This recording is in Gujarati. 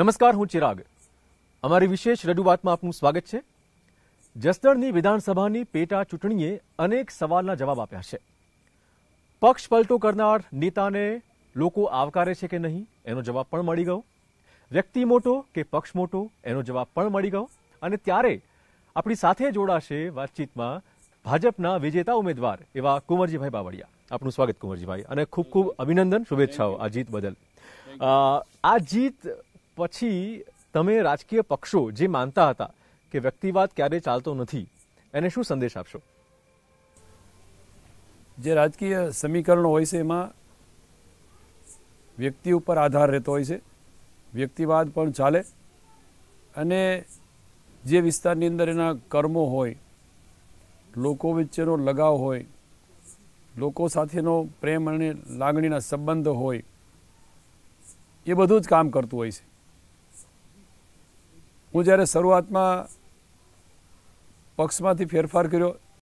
નમસ્કાર હું ચિરાગ અમારી વિશેષ રજૂઆતમાં આપનું સ્વાગત છે જસદણની વિધાનસભાની પેટા ચૂંટણીએ અનેક સવાલના જવાબ આપ્યા છે પક્ષ પલટો કરનાર નેતાને લોકો આવકારે છે કે નહીં એનો જવાબ પણ મળી ગયો વ્યક્તિ મોટો કે પક્ષ મોટો એનો જવાબ પણ મળી ગયો અને ત્યારે આપણી સાથે જોડાશે વાતચીતમાં ભાજપના વિજેતા ઉમેદવાર એવા કુંવરજીભાઈ બાવળિયા આપનું સ્વાગત કુંવરજીભાઈ અને ખૂબ ખૂબ અભિનંદન શુભેચ્છાઓ આ જીત બદલ આ જીત પછી તમે રાજકીય પક્ષો જે માનતા હતા કે વ્યક્તિવાદ ક્યારેય ચાલતો નથી એને શું સંદેશ આપશો જે રાજકીય સમીકરણો હોય છે એમાં વ્યક્તિ ઉપર આધાર રહેતો હોય છે વ્યક્તિવાદ પણ ચાલે અને જે વિસ્તારની અંદર એના કર્મો હોય લોકો વચ્ચેનો લગાવ હોય લોકો સાથેનો પ્રેમ અને લાગણીના સંબંધ હોય એ બધું જ કામ કરતું હોય છે હું જ્યારે શરૂઆતમાં પક્ષમાંથી ફેરફાર કર્યો